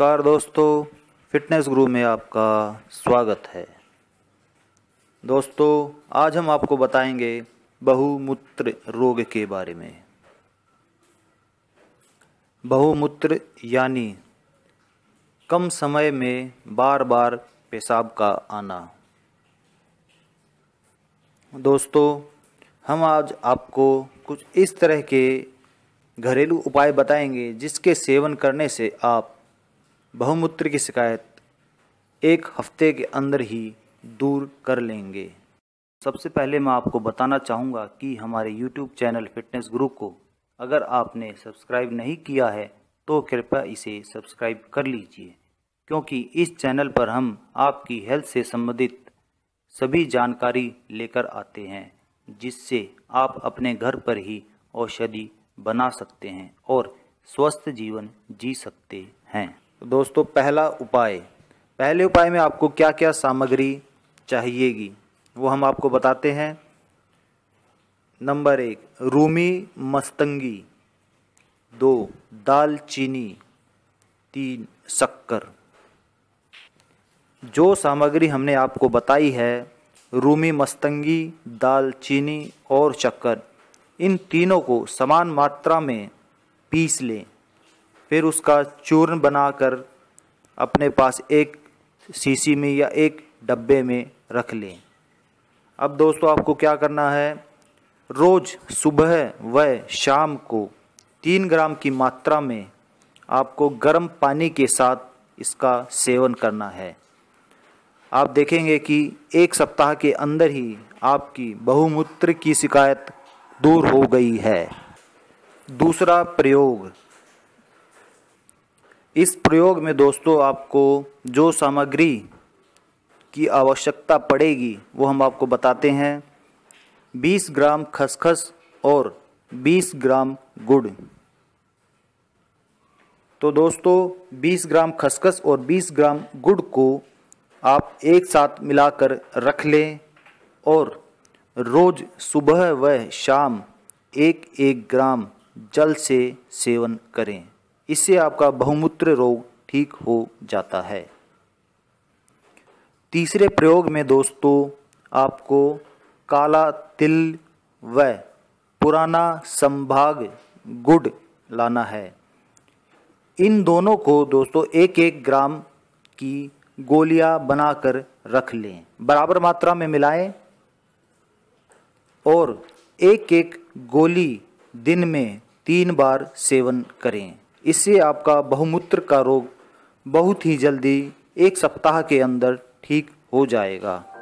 नमस्कार दोस्तों फिटनेस गुरु में आपका स्वागत है दोस्तों आज हम आपको बताएंगे बहुमूत्र रोग के बारे में बहुमूत्र यानी कम समय में बार बार पेशाब का आना दोस्तों हम आज आपको कुछ इस तरह के घरेलू उपाय बताएंगे जिसके सेवन करने से आप बहुमूत्र की शिकायत एक हफ्ते के अंदर ही दूर कर लेंगे सबसे पहले मैं आपको बताना चाहूँगा कि हमारे YouTube चैनल फिटनेस गुरु को अगर आपने सब्सक्राइब नहीं किया है तो कृपया इसे सब्सक्राइब कर लीजिए क्योंकि इस चैनल पर हम आपकी हेल्थ से संबंधित सभी जानकारी लेकर आते हैं जिससे आप अपने घर पर ही औषधि बना सकते हैं और स्वस्थ जीवन जी सकते हैं तो दोस्तों पहला उपाय पहले उपाय में आपको क्या क्या सामग्री चाहिएगी वो हम आपको बताते हैं नंबर एक रूमी मस्तंगी दो दालचीनी तीन शक्कर जो सामग्री हमने आपको बताई है रूमी मस्तंगी दालचीनी और शक्कर इन तीनों को समान मात्रा में पीस लें फिर उसका चूर्ण बनाकर अपने पास एक सीसी में या एक डब्बे में रख लें अब दोस्तों आपको क्या करना है रोज़ सुबह व शाम को तीन ग्राम की मात्रा में आपको गर्म पानी के साथ इसका सेवन करना है आप देखेंगे कि एक सप्ताह के अंदर ही आपकी बहुमूत्र की शिकायत दूर हो गई है दूसरा प्रयोग इस प्रयोग में दोस्तों आपको जो सामग्री की आवश्यकता पड़ेगी वो हम आपको बताते हैं 20 ग्राम खसखस और 20 ग्राम गुड़ तो दोस्तों 20 ग्राम खसखस और 20 ग्राम गुड़ को आप एक साथ मिलाकर रख लें और रोज़ सुबह व शाम एक एक ग्राम जल से सेवन करें इससे आपका बहुमूत्र रोग ठीक हो जाता है तीसरे प्रयोग में दोस्तों आपको काला तिल व पुराना संभाग गुड़ लाना है इन दोनों को दोस्तों एक एक ग्राम की गोलियां बनाकर रख लें बराबर मात्रा में मिलाएं और एक एक गोली दिन में तीन बार सेवन करें इससे आपका बहुमूत्र का रोग बहुत ही जल्दी एक सप्ताह के अंदर ठीक हो जाएगा